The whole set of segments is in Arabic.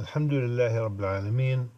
الحمد لله رب العالمين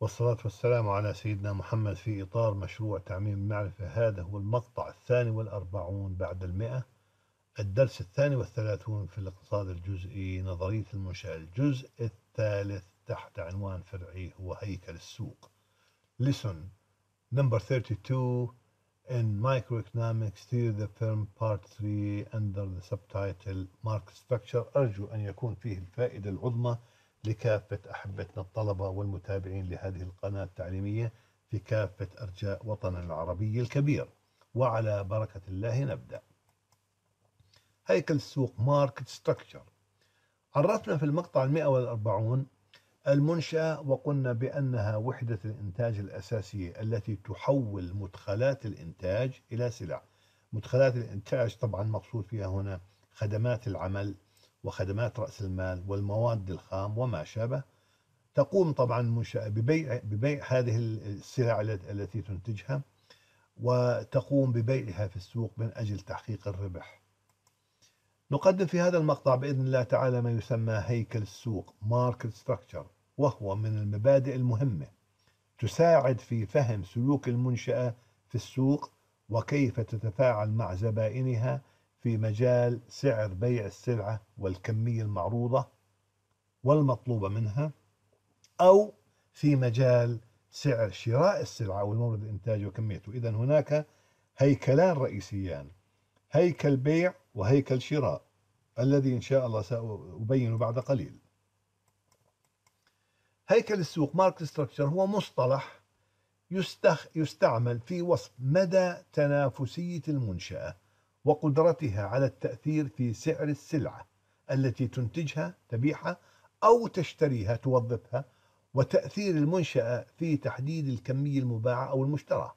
والصلاة والسلام على سيدنا محمد في إطار مشروع تعميم المعرفة هذا هو المقطع الثاني والأربعون بعد المئة الدرس الثاني والثلاثون في الاقتصاد الجزئي نظرية المنشأة الجزء الثالث تحت عنوان فرعي هو هيكل السوق Listen number 32 in Microeconomics Theory the Firm Part 3 under the subtitle Market Structure أرجو أن يكون فيه الفائدة العظمى لكافة أحبتنا الطلبة والمتابعين لهذه القناة التعليمية في كافة أرجاء وطننا العربي الكبير وعلى بركة الله نبدأ هيكل السوق ماركت ستركتشر عرفنا في المقطع المئة والأربعون المنشأة وقلنا بأنها وحدة الإنتاج الأساسية التي تحول مدخلات الإنتاج إلى سلع مدخلات الإنتاج طبعا مقصود فيها هنا خدمات العمل وخدمات رأس المال والمواد الخام وما شابه تقوم طبعا ببيع, ببيع هذه السلع التي تنتجها وتقوم ببيعها في السوق من أجل تحقيق الربح نقدم في هذا المقطع بإذن الله تعالى ما يسمى هيكل السوق ماركت Structure وهو من المبادئ المهمة تساعد في فهم سلوك المنشأة في السوق وكيف تتفاعل مع زبائنها في مجال سعر بيع السلعة والكمية المعروضة والمطلوبة منها أو في مجال سعر شراء السلعة والمورد الإنتاجي وكميته إذا هناك هيكلان رئيسيان هيكل بيع وهيكل شراء الذي إن شاء الله سأبينه بعد قليل هيكل السوق ماركت ستراكشر هو مصطلح يستخ يستعمل في وصف مدى تنافسية المنشأة وقدرتها على التأثير في سعر السلعة التي تنتجها تبيعها أو تشتريها توظفها وتأثير المنشأة في تحديد الكمية المباعة أو المشترى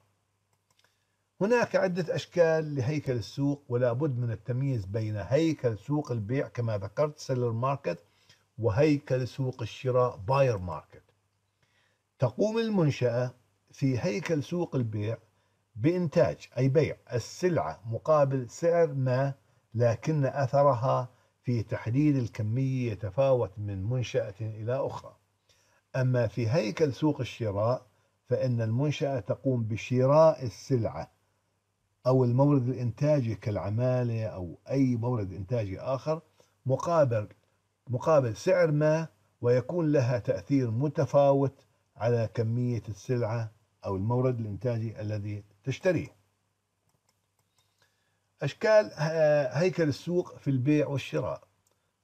هناك عدة أشكال لهيكل السوق ولا بد من التمييز بين هيكل سوق البيع كما ذكرت سيلر ماركت وهيكل سوق الشراء باير ماركت تقوم المنشأة في هيكل سوق البيع بإنتاج أي بيع السلعة مقابل سعر ما لكن أثرها في تحديد الكمية يتفاوت من منشأة إلى أخرى أما في هيكل سوق الشراء فإن المنشأة تقوم بشراء السلعة أو المورد الإنتاجي كالعمالة أو أي مورد إنتاجي آخر مقابل مقابل سعر ما ويكون لها تأثير متفاوت على كمية السلعة أو المورد الإنتاجي الذي تشتريه أشكال هيكل السوق في البيع والشراء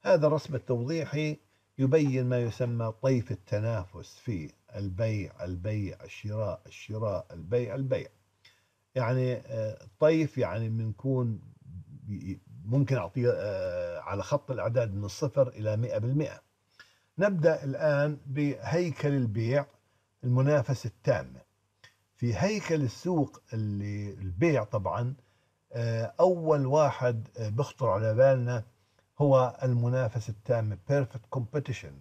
هذا الرسم التوضيحي يبين ما يسمى طيف التنافس في البيع البيع الشراء الشراء البيع البيع يعني آه، طيف يعني بنكون ممكن أعطيه آه، على خط الأعداد من الصفر إلى 100% نبدأ الآن بهيكل البيع المنافسة التامة في هيكل السوق اللي البيع طبعا آه، أول واحد آه، بخطر على بالنا هو المنافسة التامة بيرفكت كومبيتيشن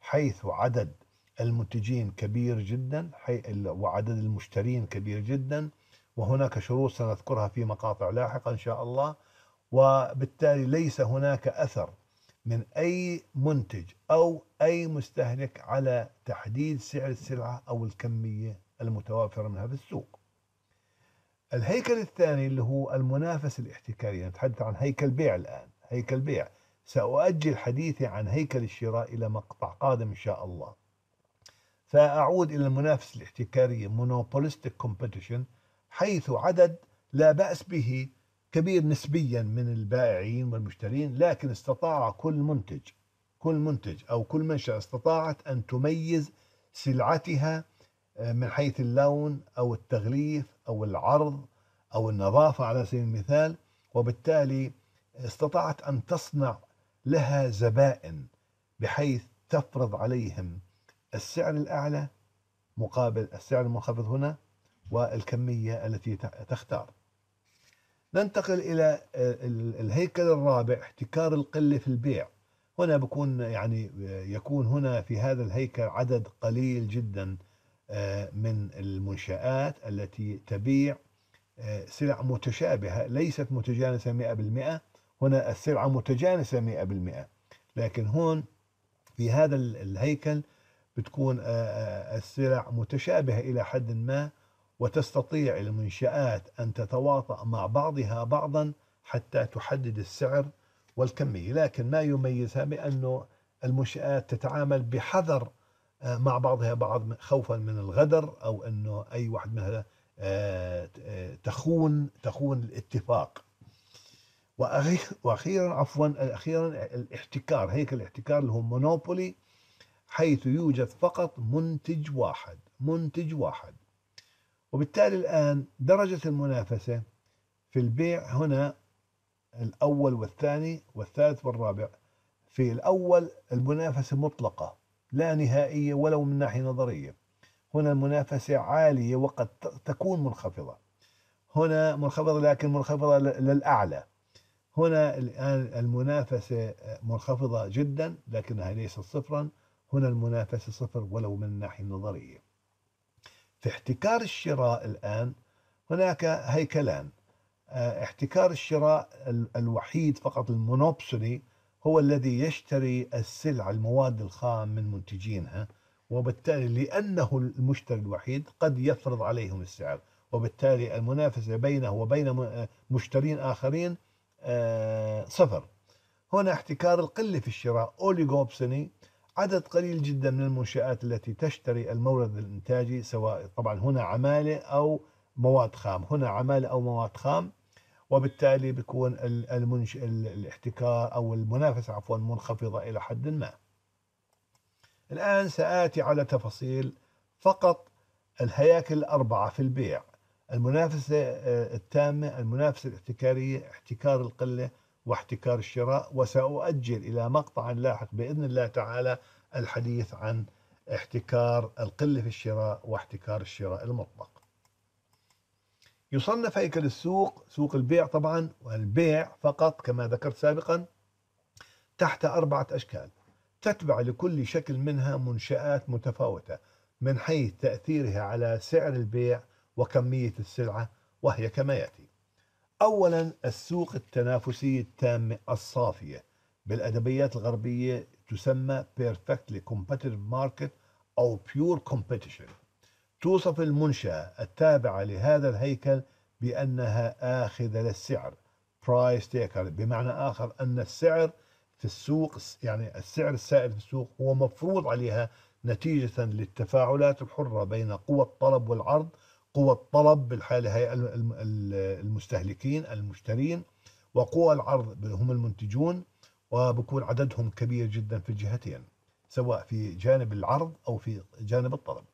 حيث عدد المنتجين كبير جدا وعدد المشترين كبير جدا وهناك شروط سنذكرها في مقاطع لاحقة إن شاء الله وبالتالي ليس هناك أثر من أي منتج أو أي مستهلك على تحديد سعر السلعة أو الكمية المتوافرة منها في السوق الهيكل الثاني اللي هو المنافسة الاحتكارية نتحدث عن هيكل بيع الآن هيكل بيع سأؤجل حديثي عن هيكل الشراء إلى مقطع قادم إن شاء الله فأعود إلى المنافسة الاحتكارية monopolistic competition حيث عدد لا بأس به كبير نسبيا من البائعين والمشترين لكن استطاع كل منتج كل منتج أو كل منشأة استطاعت أن تميز سلعتها آه، من حيث اللون أو التغليف أو العرض أو النظافة على سبيل المثال وبالتالي استطاعت أن تصنع لها زبائن بحيث تفرض عليهم السعر الأعلى مقابل السعر المنخفض هنا والكمية التي تختار ننتقل إلى آه، الهيكل الرابع احتكار القلة في البيع هنا بكون يعني آه، يكون هنا في هذا الهيكل عدد قليل جدا من المنشآت التي تبيع آه، سلع متشابهة ليست متجانسة 100% هنا السلعة متجانسة 100% لكن هون في هذا الهيكل بتكون آه، آه، السلع متشابهة إلى حد ما وتستطيع المنشآت أن تتواطأ مع بعضها بعضا حتى تحدد السعر والكمية لكن ما يميزها بأنه المنشآت تتعامل بحذر آه، مع بعضها بعض خوفا من الغدر او انه اي واحد منها آه، آه، تخون تخون الاتفاق واخيرا عفوا اخيرا الاحتكار هيك الاحتكار اللي هو مونوبولي حيث يوجد فقط منتج واحد منتج واحد وبالتالي الآن درجة المنافسة في البيع هنا الأول والثاني والثالث والرابع في الأول المنافسة مطلقة لا نهائية ولو من ناحية نظرية هنا المنافسة عالية وقد تكون منخفضة هنا منخفضة لكن منخفضة للأعلى هنا الآن المنافسة منخفضة جدا لكنها ليست صفرا هنا المنافسة صفر ولو من الناحية النظرية في احتكار الشراء الآن هناك هيكلان آه، احتكار الشراء الوحيد فقط المونوبسولي هو الذي يشتري السلع المواد الخام من منتجينها وبالتالي لأنه المشتري الوحيد قد يفرض عليهم السعر وبالتالي المنافسة بينه وبين آه، مشترين آخرين آه، صفر هنا احتكار القلة في الشراء أوليغوبسني عدد قليل جدا من المنشآت التي تشتري المورد الإنتاجي سواء طبعا هنا عمالة أو مواد خام هنا عمالة أو مواد خام وبالتالي بيكون المنش... الاحتكار أو المنافسة عفوا منخفضة إلى حد ما الآن سآتي على تفاصيل فقط الهياكل الأربعة في البيع المنافسة آه، التامة المنافسة الاحتكارية احتكار القلة واحتكار الشراء وسأؤجل إلى مقطع لاحق بإذن الله تعالى الحديث عن احتكار القلة في الشراء واحتكار الشراء المطلق يصنف هيكل السوق سوق البيع طبعا والبيع فقط كما ذكرت سابقا تحت أربعة أشكال تتبع لكل شكل منها منشآت متفاوتة من حيث تأثيرها على سعر البيع وكمية السلعة وهي كما يأتي أولا السوق التنافسي التامة الصافية بالأدبيات الغربية تسمى perfectly competitive market أو pure competition توصف المنشأة التابعة لهذا الهيكل بأنها آخذة للسعر برايس تيكر بمعنى آخر أن السعر في السوق يعني السعر السائد في السوق هو مفروض عليها نتيجة للتفاعلات الحرة بين قوى الطلب والعرض قوى الطلب بالحالة هي المستهلكين المشترين وقوى العرض هم المنتجون وبكون عددهم كبير جدا في الجهتين سواء في جانب العرض أو في جانب الطلب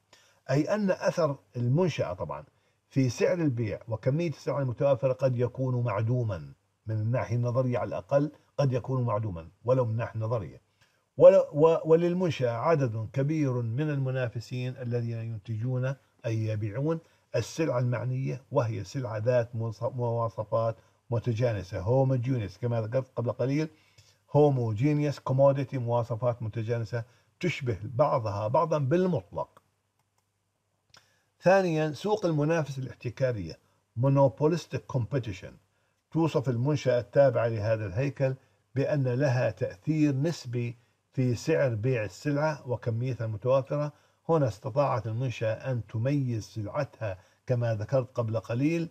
أي أن أثر المنشأة طبعا في سعر البيع وكمية السعر المتوافرة قد يكون معدوما من الناحية النظرية على الأقل قد يكون معدوما ولو من الناحية النظرية وللمنشأة عدد كبير من المنافسين الذين ينتجون أي يبيعون السلعة المعنية وهي سلعة ذات مواصفات متجانسة هوموجينيس كما ذكرت قبل قليل هوموجينيس كوموديتي مواصفات متجانسة تشبه بعضها بعضا بالمطلق ثانيا سوق المنافسة الاحتكارية monopolistic competition توصف المنشأة التابعة لهذا الهيكل بأن لها تأثير نسبي في سعر بيع السلعة وكميتها المتوافرة هنا استطاعت المنشأة أن تميز سلعتها كما ذكرت قبل قليل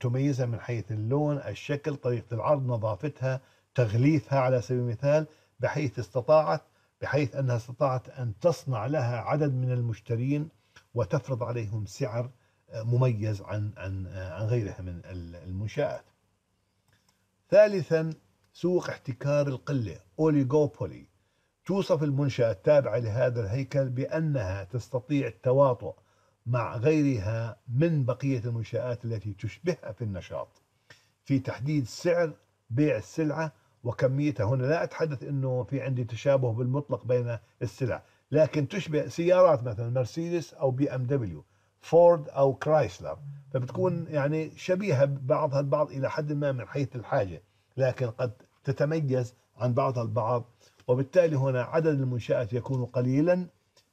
تميزها من حيث اللون الشكل طريقة العرض نظافتها تغليفها على سبيل المثال بحيث استطاعت بحيث أنها استطاعت أن تصنع لها عدد من المشترين وتفرض عليهم سعر آه، مميز عن عن آه، عن غيرها من المنشآت. ثالثا سوق احتكار القلة أوليغوبولي توصف المنشأة التابعة لهذا الهيكل بأنها تستطيع التواطؤ مع غيرها من بقية المنشآت التي تشبهها في النشاط في تحديد سعر بيع السلعة وكميتها هنا لا أتحدث أنه في عندي تشابه بالمطلق بين السلع لكن تشبه سيارات مثلا مرسيدس او بي ام دبليو فورد او كرايسلر فبتكون يعني شبيهه بعضها البعض الى حد ما من حيث الحاجه لكن قد تتميز عن بعضها البعض وبالتالي هنا عدد المنشات يكون قليلا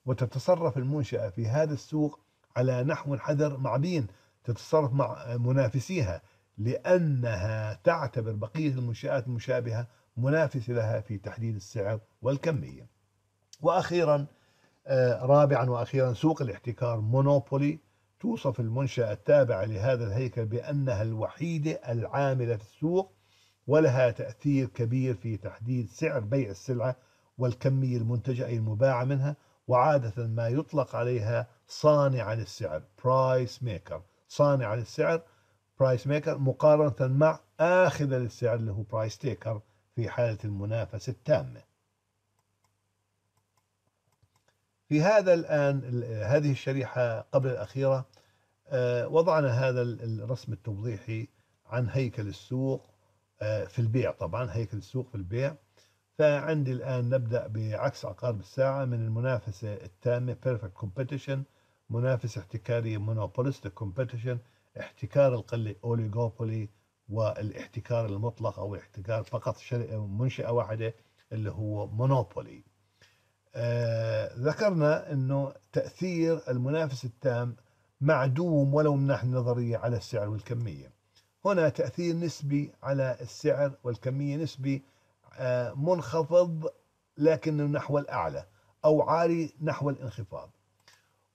وتتصرف المنشاه في هذا السوق على نحو حذر مع مين؟ تتصرف مع منافسيها لانها تعتبر بقيه المنشات المشابهه منافسه لها في تحديد السعر والكميه واخيرا آه، رابعا واخيرا سوق الاحتكار مونوبولي توصف المنشاه التابعه لهذا الهيكل بانها الوحيده العامله في السوق ولها تاثير كبير في تحديد سعر بيع السلعه والكميه المنتجه اي المباعه منها وعاده ما يطلق عليها صانع للسعر برايس ميكر صانع للسعر برايس ميكر مقارنه مع اخذ للسعر اللي هو برايس تيكر في حاله المنافسه التامه في هذا الآن هذه الشريحة قبل الأخيرة آه، وضعنا هذا الرسم التوضيحي عن هيكل السوق آه، في البيع طبعا هيكل السوق في البيع فعندي الآن نبدأ بعكس عقارب الساعة من المنافسة التامة بيرفكت كومبيتيشن منافسة احتكارية مونوبوليست كومبيتيشن احتكار القلة اوليغوبولي والاحتكار المطلق أو الاحتكار فقط منشأة واحدة اللي هو مونوبولي آه، ذكرنا أنه تأثير المنافس التام معدوم ولو من ناحية النظرية على السعر والكمية هنا تأثير نسبي على السعر والكمية نسبي آه، منخفض لكنه نحو الأعلى أو عالي نحو الانخفاض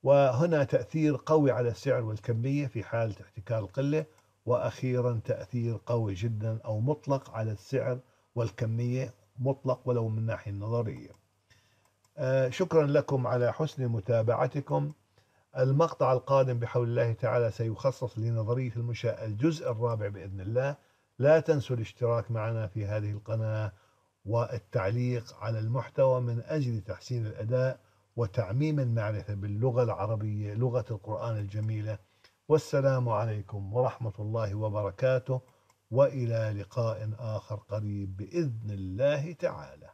وهنا تأثير قوي على السعر والكمية في حالة احتكار القلة وأخيرا تأثير قوي جدا أو مطلق على السعر والكمية مطلق ولو من ناحية النظريه. آه، شكرا لكم على حسن متابعتكم المقطع القادم بحول الله تعالى سيخصص لنظرية المشاء الجزء الرابع بإذن الله لا تنسوا الاشتراك معنا في هذه القناة والتعليق على المحتوى من أجل تحسين الأداء وتعميم المعرفة باللغة العربية لغة القرآن الجميلة والسلام عليكم ورحمة الله وبركاته وإلى لقاء آخر قريب بإذن الله تعالى